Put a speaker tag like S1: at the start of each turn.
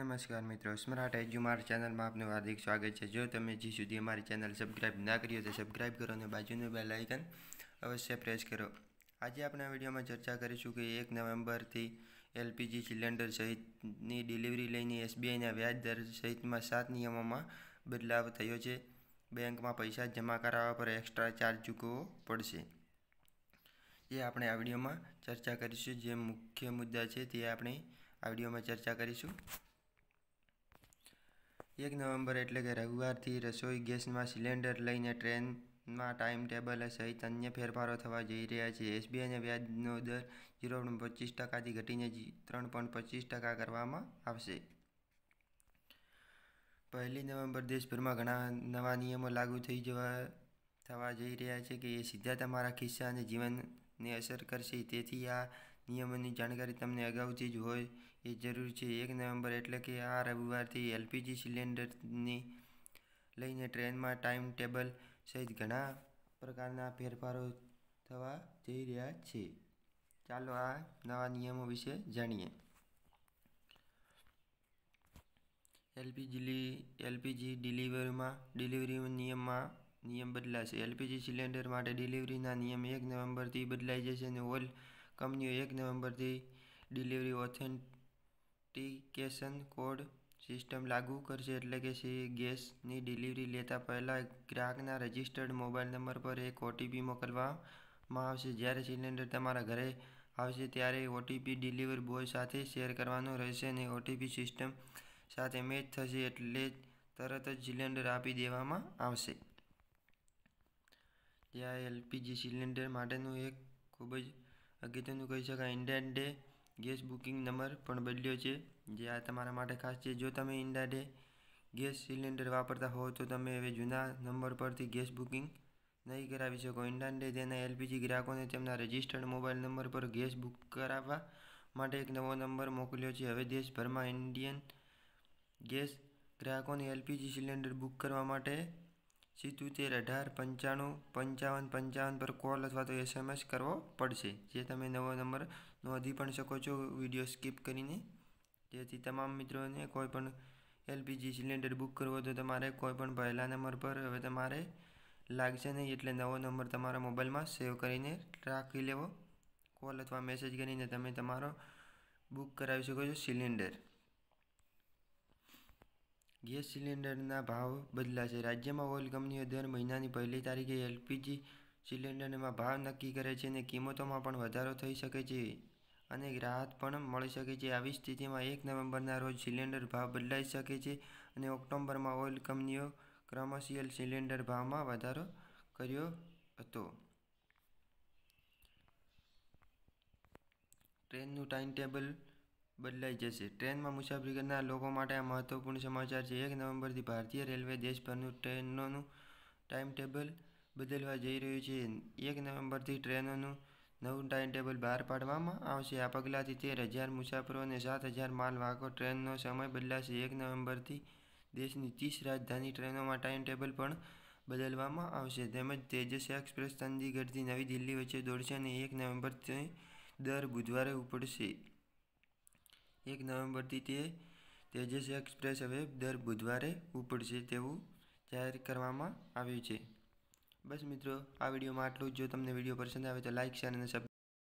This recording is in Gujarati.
S1: નમસ્કાર મિત્રો સ્માર્ટ એજ્યુ મારા ચેનલમાં આપનું હાર્દિક સ્વાગત છે જો તમે હજી સુધી અમારી ચેનલ સબસ્ક્રાઈબ ના કરી હોય તો સબસ્ક્રાઈબ કરો અને બાજુનું બેલ આઇકન અવશ્ય પ્રેસ કરો આજે આપણે આ વિડીયોમાં ચર્ચા કરીશું કે એક નવેમ્બરથી એલપીજી સિલિન્ડર સહિતની ડિલિવરી લઈને એસબીઆઈના વ્યાજ દર સહિતમાં સાત નિયમોમાં બદલાવ થયો છે બેંકમાં પૈસા જમા કરાવવા પર એક્સ્ટ્રા ચાર્જ ચૂકવવો પડશે એ આપણે આ વિડીયોમાં ચર્ચા કરીશું જે મુખ્ય મુદ્દા છે તે આપણે આ વિડીયોમાં ચર્ચા કરીશું એક નવેમ્બર એટલે કે રવિવારથી રસોઈ ગેસમાં સિલિન્ડર લઈને ટ્રેનમાં ટાઈમ ટેબલ સહિત અન્ય ફેરફારો થવા જઈ રહ્યા છે એસબીઆઈને વ્યાજનો દર ઝીરો પોઈન્ટ પચીસ ટકાથી ઘટીને ત્રણ પોઈન્ટ પચીસ ટકા કરવામાં આવશે પહેલી નવેમ્બર દેશભરમાં ઘણા નવા નિયમો લાગુ થઈ જવા થવા જઈ રહ્યા છે કે એ સીધા તમારા ખિસ્સા અને જીવનને અસર કરશે તેથી આ નિયમોની જાણકારી તમને અગાઉથી જ હોય એ જરૂરી છે એક નવેમ્બર એટલે કે આ રવિવારથી એલપીજી સિલિન્ડરની લઈને ટ્રેનમાં ટાઈમ ટેબલ સહિત ઘણા પ્રકારના ફેરફારો થવા જઈ રહ્યા છે ચાલો આ નવા નિયમો વિશે જાણીએ એલપીજી એલપીજી ડિલિવરીમાં ડિલિવરી નિયમમાં નિયમ બદલાશે એલપીજી સિલિન્ડર માટે ડિલિવરીના નિયમ એક નવેમ્બરથી બદલાઈ જશે અને ઓલ કંપનીએ એક નવેમ્બરથી ડિલિવરી ઓથેન્ટિકેશન કોડ સિસ્ટમ લાગુ કરશે એટલે કે ગેસની ડિલિવરી લેતા પહેલાં ગ્રાહકના રજિસ્ટર્ડ મોબાઈલ નંબર પર એક ઓટીપી મોકલવામાં આવશે જ્યારે સિલિન્ડર તમારા ઘરે આવશે ત્યારે ઓટીપી ડિલિવરી બોય સાથે શેર કરવાનો રહેશે અને ઓટીપી સિસ્ટમ સાથે મેચ થશે એટલે તરત જ સિલિન્ડર આપી દેવામાં આવશે જે આ એલપીજી સિલિન્ડર માટેનું એક ખૂબ જ અગત્યનું કહી શકાય Indane gas booking number પણ બદલ્યો છે જે આ તમારા માટે ખાસ છે જો તમે ઇન્ડિયા ડે ગેસ સિલિન્ડર વાપરતા હો તો તમે હવે જૂના નંબર પરથી ગેસ બુકિંગ નહીં કરાવી શકો ઇન્ડિયન ડે તેના એલપીજી ગ્રાહકોને તેમના રજિસ્ટર્ડ મોબાઈલ નંબર પર ગેસ બુક કરાવવા માટે એક નવો નંબર મોકલ્યો છે હવે દેશભરમાં ઇન્ડિયન ગેસ ગ્રાહકોને એલપીજી સિલિન્ડર બુક કરવા માટે સિત્તોતેર અઢાર પંચાણું પંચાવન પંચાવન પર કોલ અથવા તો એસએમએસ કરવો પડશે જે તમે નવો નંબર નોંધી પણ શકો છો વિડીયો સ્કીપ કરીને જેથી તમામ મિત્રોને કોઈ પણ એલપીજી સિલિન્ડર બુક કરવો તો તમારે કોઈ પણ પહેલા નંબર પર હવે તમારે લાગશે નહીં એટલે નવો નંબર તમારા મોબાઈલમાં સેવ કરીને રાખી લેવો કોલ અથવા મેસેજ કરીને તમે તમારો બુક કરાવી શકો છો સિલિન્ડર ગેસ સિલિન્ડરના ભાવ બદલાશે રાજ્યમાં ઓઇલ કંપનીઓ દર મહિનાની પહેલી તારીખે એલપીજી સિલિન્ડરના ભાવ નક્કી કરે છે અને કિંમતોમાં પણ વધારો થઈ શકે છે અને રાહત પણ મળી શકે છે આવી સ્થિતિમાં એક નવેમ્બરના રોજ સિલિન્ડર ભાવ બદલાઈ શકે છે અને ઓક્ટોબરમાં ઓઇલ કંપનીઓ ક્રમશિયલ સિલિન્ડર ભાવમાં વધારો કર્યો હતો ટ્રેનનું ટાઈમ ટેબલ બદલાઈ જશે ટ્રેનમાં મુસાફરી કરનાર લોકો માટે આ મહત્વપૂર્ણ સમાચાર છે એક નવેમ્બરથી ભારતીય રેલવે દેશભરનું ટ્રેનોનું ટાઈમ ટેબલ બદલવા જઈ રહ્યું છે એક નવેમ્બરથી ટ્રેનોનું નવું ટાઈમ ટેબલ બહાર પાડવામાં આવશે આ પગલાંથી તેર હજાર મુસાફરો અને સાત હજાર માલવાહકો ટ્રેનનો સમય બદલાશે એક નવેમ્બરથી દેશની ત્રીસ રાજધાની ટ્રેનોમાં ટાઈમ ટેબલ પણ બદલવામાં આવશે તેમજ તેજસ એક્સપ્રેસ ચંદીગઢથી નવી દિલ્હી વચ્ચે દોડશે અને એક નવેમ્બરથી દર બુધવારે ઉપડશે એક નવેમ્બરથી તે તેજસ એક્સપ્રેસ હવે દર બુધવારે ઉપડશે તેવું જાહેર કરવામાં આવ્યું છે બસ મિત્રો આ વિડીયોમાં આટલું જ જો તમને વિડીયો પસંદ આવે તો લાઇક શેર અને સબ